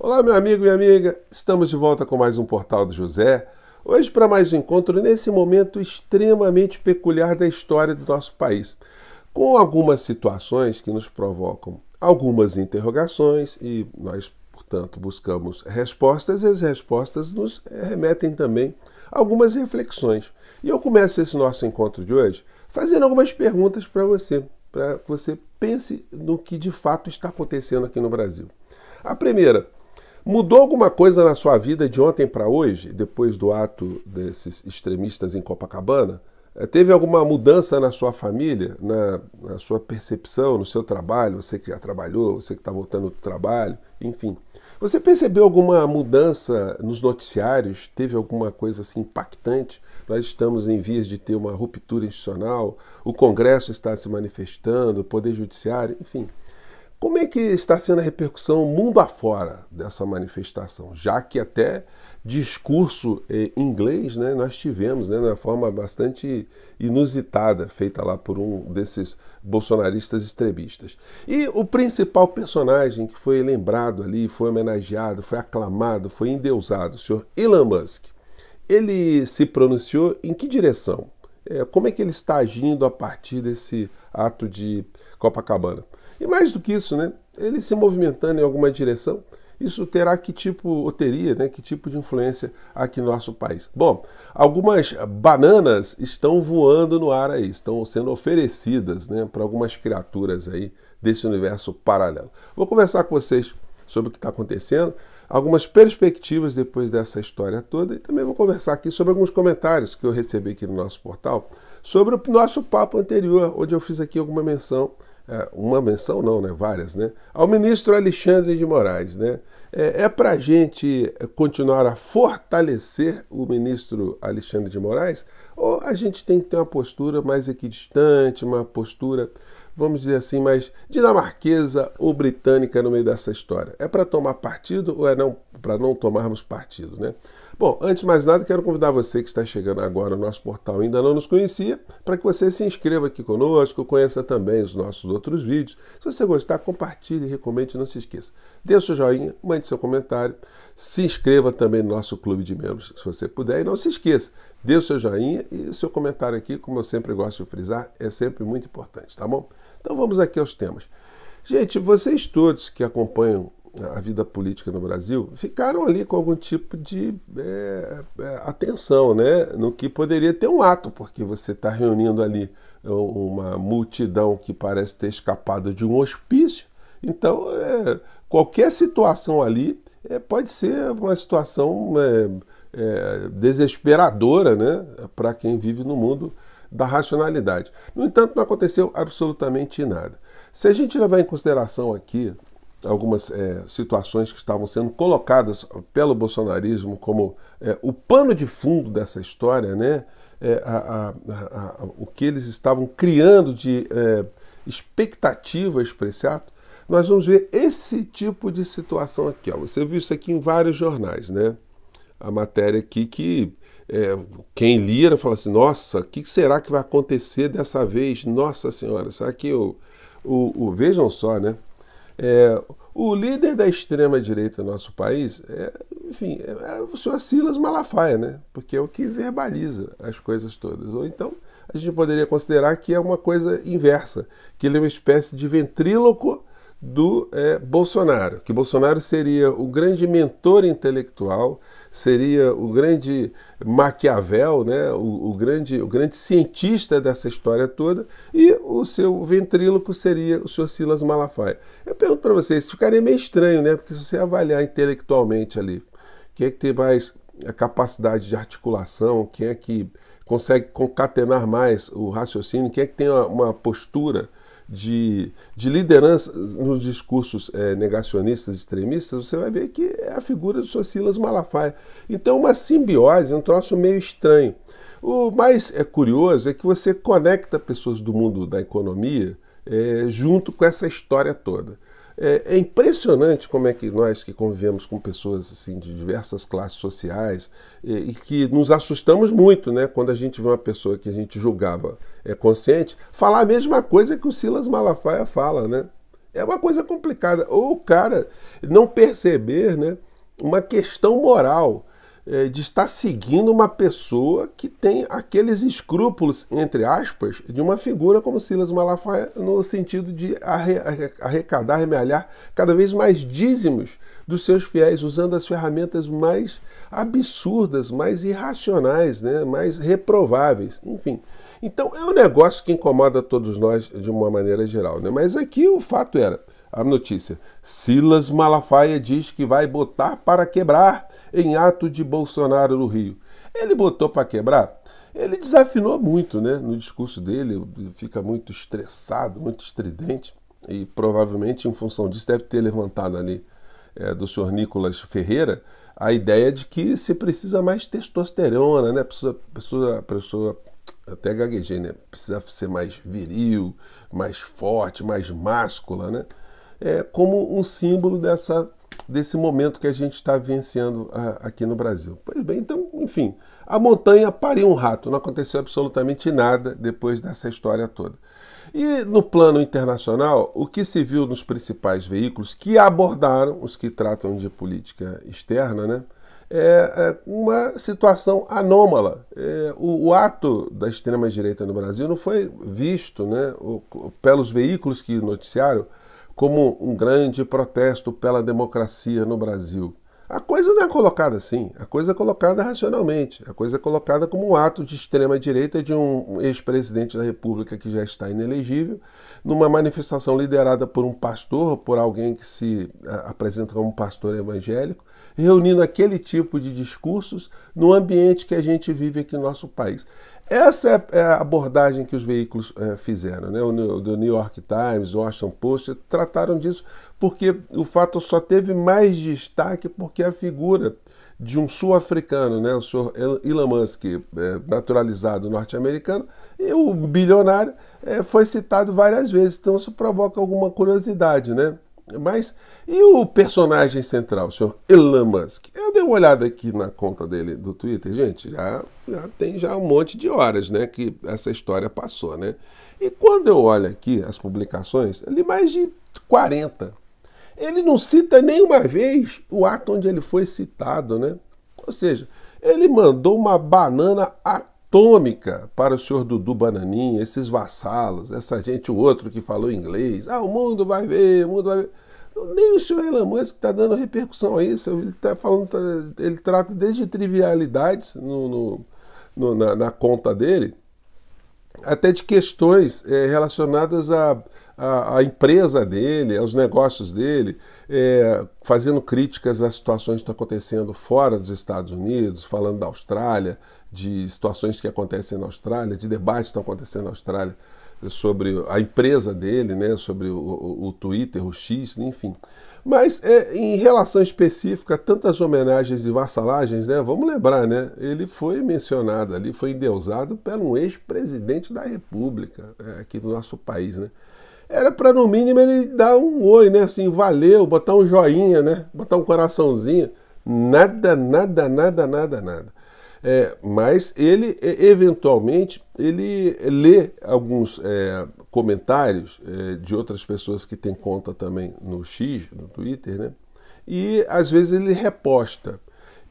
Olá, meu amigo e amiga, estamos de volta com mais um Portal do José. Hoje, para mais um encontro nesse momento extremamente peculiar da história do nosso país, com algumas situações que nos provocam algumas interrogações e nós, portanto, buscamos respostas e as respostas nos remetem também a algumas reflexões. E eu começo esse nosso encontro de hoje fazendo algumas perguntas para você, para que você pense no que de fato está acontecendo aqui no Brasil. A primeira, Mudou alguma coisa na sua vida de ontem para hoje, depois do ato desses extremistas em Copacabana? Eh, teve alguma mudança na sua família, na, na sua percepção, no seu trabalho? Você que já trabalhou, você que está voltando do trabalho, enfim. Você percebeu alguma mudança nos noticiários? Teve alguma coisa assim impactante? Nós estamos em vias de ter uma ruptura institucional, o Congresso está se manifestando, o Poder Judiciário, enfim. Como é que está sendo a repercussão mundo afora dessa manifestação? Já que até discurso eh, em inglês né, nós tivemos, né, de uma forma bastante inusitada, feita lá por um desses bolsonaristas extremistas. E o principal personagem que foi lembrado ali, foi homenageado, foi aclamado, foi endeusado, o senhor Elon Musk. Ele se pronunciou em que direção? Eh, como é que ele está agindo a partir desse ato de Copacabana? E mais do que isso, né? Ele se movimentando em alguma direção, isso terá que tipo, ou teria, né? Que tipo de influência aqui no nosso país? Bom, algumas bananas estão voando no ar aí, estão sendo oferecidas, né? Para algumas criaturas aí desse universo paralelo. Vou conversar com vocês sobre o que está acontecendo, algumas perspectivas depois dessa história toda e também vou conversar aqui sobre alguns comentários que eu recebi aqui no nosso portal sobre o nosso papo anterior, onde eu fiz aqui alguma menção é, uma menção não, né? várias, né? ao ministro Alexandre de Moraes. Né? É, é para a gente é, continuar a fortalecer o ministro Alexandre de Moraes ou a gente tem que ter uma postura mais equidistante, uma postura, vamos dizer assim, mais dinamarquesa ou britânica no meio dessa história? É para tomar partido ou é não, para não tomarmos partido? Né? Bom, antes de mais nada, quero convidar você que está chegando agora no nosso portal ainda não nos conhecia, para que você se inscreva aqui conosco, conheça também os nossos outros vídeos. Se você gostar, compartilhe, recomende, não se esqueça. Dê seu joinha, mande seu comentário, se inscreva também no nosso clube de membros, se você puder, e não se esqueça, dê seu joinha e seu comentário aqui, como eu sempre gosto de frisar, é sempre muito importante, tá bom? Então vamos aqui aos temas. Gente, vocês todos que acompanham a vida política no Brasil, ficaram ali com algum tipo de é, é atenção, né? No que poderia ter um ato, porque você está reunindo ali é, uma multidão que parece ter escapado de um hospício. Então, é, qualquer situação ali é, pode ser uma situação é, desesperadora, né? Para quem vive no mundo da racionalidade. No entanto, não aconteceu absolutamente nada. Se a gente levar em consideração aqui algumas é, situações que estavam sendo colocadas pelo bolsonarismo como é, o pano de fundo dessa história, né? É, a, a, a, o que eles estavam criando de é, expectativa, expressato, nós vamos ver esse tipo de situação aqui. Ó. Você viu isso aqui em vários jornais, né? A matéria aqui que é, quem lira fala assim: nossa, o que será que vai acontecer dessa vez? Nossa Senhora, será que o, o vejam só, né? É, o líder da extrema-direita no nosso país, é, enfim, é, é, o senhor Silas Malafaia, né? Porque é o que verbaliza as coisas todas. Ou então, a gente poderia considerar que é uma coisa inversa, que ele é uma espécie de ventríloco do é, Bolsonaro, que Bolsonaro seria o grande mentor intelectual, seria o grande Maquiavel, né, o, o, grande, o grande cientista dessa história toda, e o seu ventríloco seria o senhor Silas Malafaia. Eu pergunto para vocês, ficaria meio estranho, né, porque se você avaliar intelectualmente ali, quem é que tem mais a capacidade de articulação, quem é que consegue concatenar mais o raciocínio, quem é que tem uma, uma postura de, de liderança nos discursos é, negacionistas extremistas, você vai ver que é a figura do Sr. Silas Malafaia. Então, uma simbiose, um troço meio estranho. O mais é curioso é que você conecta pessoas do mundo da economia é, junto com essa história toda. É, é, impressionante como é que nós que convivemos com pessoas assim de diversas classes sociais e que nos assustamos muito, né, quando a gente vê uma pessoa que a gente julgava é, consciente falar a mesma coisa que o Silas Malafaia fala, né? É uma coisa complicada. Ou o cara não perceber, né, uma questão moral é, de estar seguindo uma pessoa que tem aqueles escrúpulos, entre aspas, de uma figura como Silas Malafaia, no sentido de arrecadar, remelhar cada vez mais dízimos dos seus fiéis, usando as ferramentas mais absurdas, mais irracionais, né? mais reprováveis, enfim. Então é um negócio que incomoda todos nós de uma maneira geral. Né? Mas aqui o fato era a notícia. Silas Malafaia diz que vai botar para quebrar em ato de Bolsonaro no Rio. Ele botou para quebrar? Ele desafinou muito né, no discurso dele, fica muito estressado, muito estridente, e provavelmente em função disso deve ter levantado ali é, do senhor Nicolas Ferreira a ideia de que se precisa mais testosterona, né? Precisa, pessoa, pessoa, até gaguejei, né? Precisa ser mais viril, mais forte, mais máscula, né? é, como um símbolo dessa, desse momento que a gente está vivenciando ah, aqui no Brasil. Pois bem, então, enfim, a montanha pariu um rato, não aconteceu absolutamente nada depois dessa história toda. E no plano internacional, o que se viu nos principais veículos que abordaram, os que tratam de política externa, né? é, é uma situação anômala. É, o, o, ato da extrema-direita no Brasil não foi visto né, o, pelos veículos que noticiaram como um grande protesto pela democracia no Brasil. A coisa não é colocada assim, a coisa é colocada racionalmente, a coisa é colocada como um ato de extrema-direita de um ex-presidente da República que já está inelegível, numa manifestação liderada por um pastor, por alguém que se eh, apresenta como pastor evangélico, reunindo aquele tipo de discursos no ambiente que a gente vive aqui no nosso país. Essa é, é a abordagem que os veículos é, fizeram, né? O New York Times, o Washington Post trataram disso porque o fato só teve mais destaque porque a figura de um sul-africano, né, o senhor Elon Musk, é, naturalizado norte-americano, e o bilionário é, foi citado várias vezes. Então isso provoca alguma curiosidade, né? Mas e o personagem central, o senhor Elon Musk? Eu dei uma olhada aqui na conta dele do Twitter, gente, já, já tem já um monte de horas, né, que essa história passou, né? E quando eu olho aqui as publicações, ele mais de 40. Ele não cita nenhuma vez o ato onde ele foi citado, né? Ou seja, ele mandou uma banana a atômica para o senhor Dudu Bananinha, esses vassalos, essa gente, o outro que falou inglês. Ah, o mundo vai ver, o mundo vai ver. Nem o senhor Elon Musk está dando repercussão a isso. Ele está falando, tá, ele trata desde trivialidades no, no, no, na, na, conta dele, até de questões é, relacionadas a a, empresa dele, aos negócios dele, é, fazendo críticas às situações que estão acontecendo fora dos Estados Unidos, falando da Austrália, de situações que acontecem na Austrália, de debates que estão acontecendo na Austrália sobre a empresa dele, né, sobre o, o, o Twitter, o X, enfim. Mas é, em relação específica, tantas homenagens e vassalagens, né, vamos lembrar, né, ele foi mencionado ali, foi endeusado pelo ex-presidente da República é, aqui do nosso país, né. Era para no mínimo ele dar um oi, né, assim, valeu, botar um joinha, né, botar um coraçãozinho. Nada, nada, nada, nada, nada. É, mas ele, eventualmente, ele lê alguns é, comentários é, de outras pessoas que tem conta também no X, no Twitter, né? E às vezes ele reposta.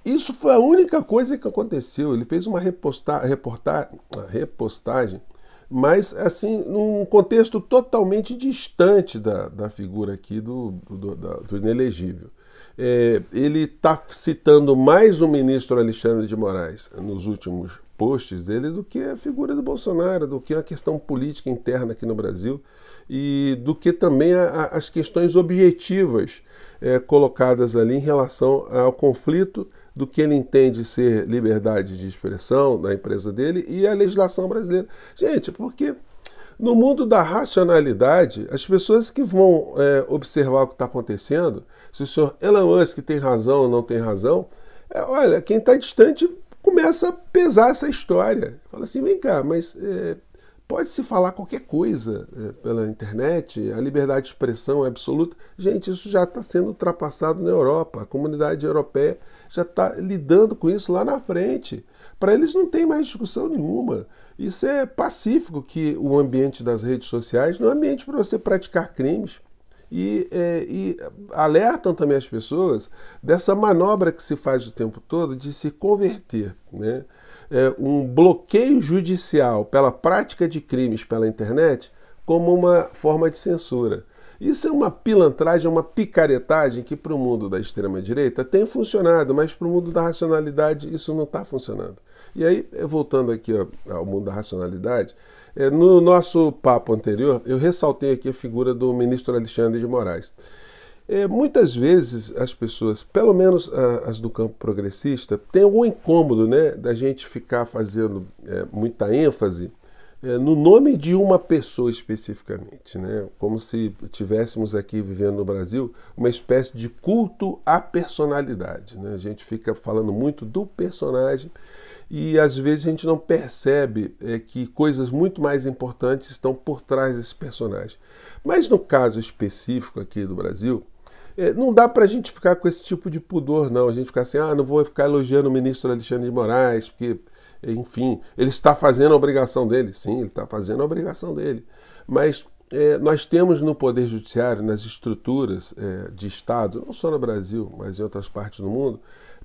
Isso foi a única coisa que aconteceu. Ele fez uma reposta, ah, repostagem, mas assim, num contexto totalmente distante da, da figura aqui do, do, do, do inelegível é, ele está citando mais o ministro Alexandre de Moraes nos últimos posts dele do que a figura do Bolsonaro, do que a questão política interna aqui no Brasil e do que também a, a, as questões objetivas é, colocadas ali em relação ao conflito do que ele entende ser liberdade de expressão da empresa dele e a legislação brasileira. Gente, porque no mundo da racionalidade, as pessoas que vão é, observar o que está acontecendo, se o senhor Elon Musk tem razão ou não tem razão, é, olha, quem está distante começa a pesar essa história. Fala assim, vem cá, mas é, pode-se falar qualquer coisa é, pela internet, a liberdade de expressão é absoluta. Gente, isso já está sendo ultrapassado na Europa. A comunidade europeia já está lidando com isso lá na frente. Para eles não tem mais discussão nenhuma. Isso é pacífico que o ambiente das redes sociais não é um ambiente para você praticar crimes. E, é, e, alertam também as pessoas dessa manobra que se faz o tempo todo de se converter. Né? É, um bloqueio judicial pela prática de crimes pela internet como uma forma de censura. Isso é uma pilantragem, é uma picaretagem que para o mundo da extrema-direita tem funcionado, mas para o mundo da racionalidade isso não está funcionando. E aí, eh, voltando aqui ao mundo da racionalidade, eh, no nosso papo anterior, eu ressaltei aqui a figura do ministro Alexandre de Moraes. Eh, muitas vezes as pessoas, pelo menos as do campo progressista, têm algum incômodo né, da gente ficar fazendo muita ênfase é, no nome de uma pessoa especificamente, né? Como se tivéssemos aqui vivendo no Brasil uma espécie de culto à personalidade, né? A gente fica falando muito do personagem e às vezes a gente não percebe é, que coisas muito mais importantes estão por trás desse personagem. Mas no caso específico aqui do Brasil, é, não dá para a gente ficar com esse tipo de pudor, não. A gente ficar assim, ah, não vou ficar elogiando o ministro Alexandre de Moraes, porque enfim, ele está fazendo a obrigação dele, sim, ele está fazendo a obrigação dele. Mas é, nós temos no Poder Judiciário, nas estruturas é, de Estado, não só no Brasil, mas em outras partes do mundo,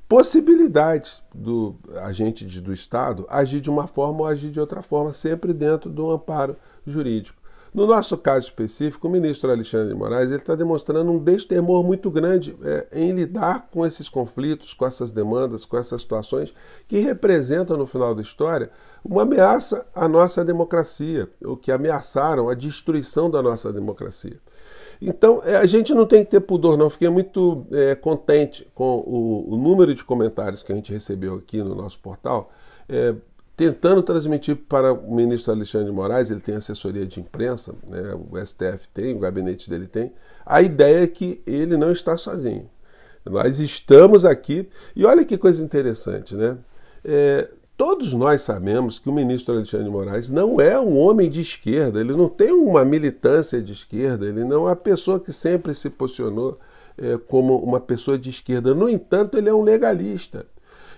possibilidades do agente de, do Estado agir de uma forma ou agir de outra forma, sempre dentro do amparo jurídico. No nosso caso específico, o ministro Alexandre de Moraes está demonstrando um destemor muito grande é, em lidar com esses conflitos, com essas demandas, com essas situações que representam, no final da história, uma ameaça à nossa democracia, ou que ameaçaram a destruição da nossa democracia. Então, é, a gente não tem que ter pudor, não. Fiquei muito é, contente com o, o, número de comentários que a gente recebeu aqui no nosso portal. É, tentando transmitir para o ministro Alexandre de Moraes, ele tem assessoria de imprensa, né, o STF tem, o gabinete dele tem, a ideia é que ele não está sozinho. Nós estamos aqui, e olha que coisa interessante, né? É, todos nós sabemos que o ministro Alexandre de Moraes não é um homem de esquerda, ele não tem uma militância de esquerda, ele não é uma pessoa que sempre se posicionou é, como uma pessoa de esquerda. No entanto, ele é um legalista.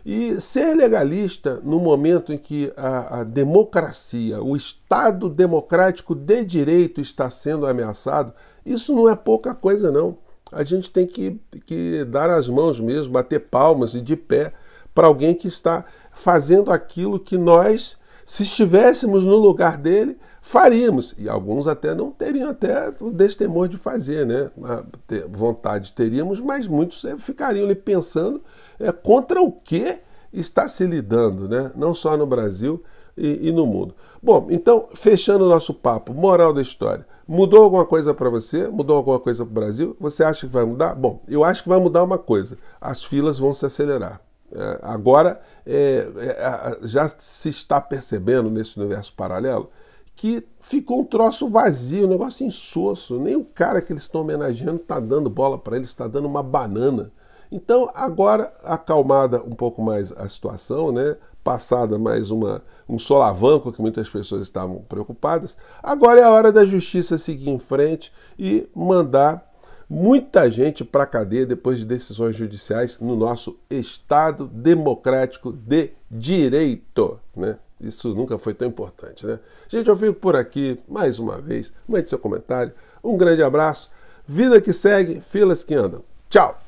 E ser legalista no momento em que a, a, democracia, o Estado democrático de direito está sendo ameaçado, isso não é pouca coisa, não. A gente tem que, que dar as mãos mesmo, bater palmas e de pé para alguém que está fazendo aquilo que nós, se estivéssemos no lugar dele, faríamos. E alguns até não teriam até o destemor de fazer, né? Vontade teríamos, mas muitos eh, ficariam ali pensando é, contra o que está se lidando, né? Não só no Brasil e, e no mundo. Bom, então, fechando o nosso papo, moral da história. Mudou alguma coisa para você? Mudou alguma coisa para o Brasil? Você acha que vai mudar? Bom, eu acho que vai mudar uma coisa: as filas vão se acelerar. É, agora, é, é, já se está percebendo nesse universo paralelo que ficou um troço vazio, um negócio insosso. Nem o cara que eles estão homenageando está dando bola para ele, está dando uma banana. Então, agora, acalmada um pouco mais a situação, né? passada mais uma, um solavanco que muitas pessoas estavam preocupadas, agora é a hora da justiça seguir em frente e mandar muita gente para a cadeia depois de decisões judiciais no nosso Estado democrático de direito. Né? Isso nunca foi tão importante, né? Gente, eu fico por aqui mais uma vez. Mande seu comentário. Um grande abraço. Vida que segue, filas que andam. Tchau!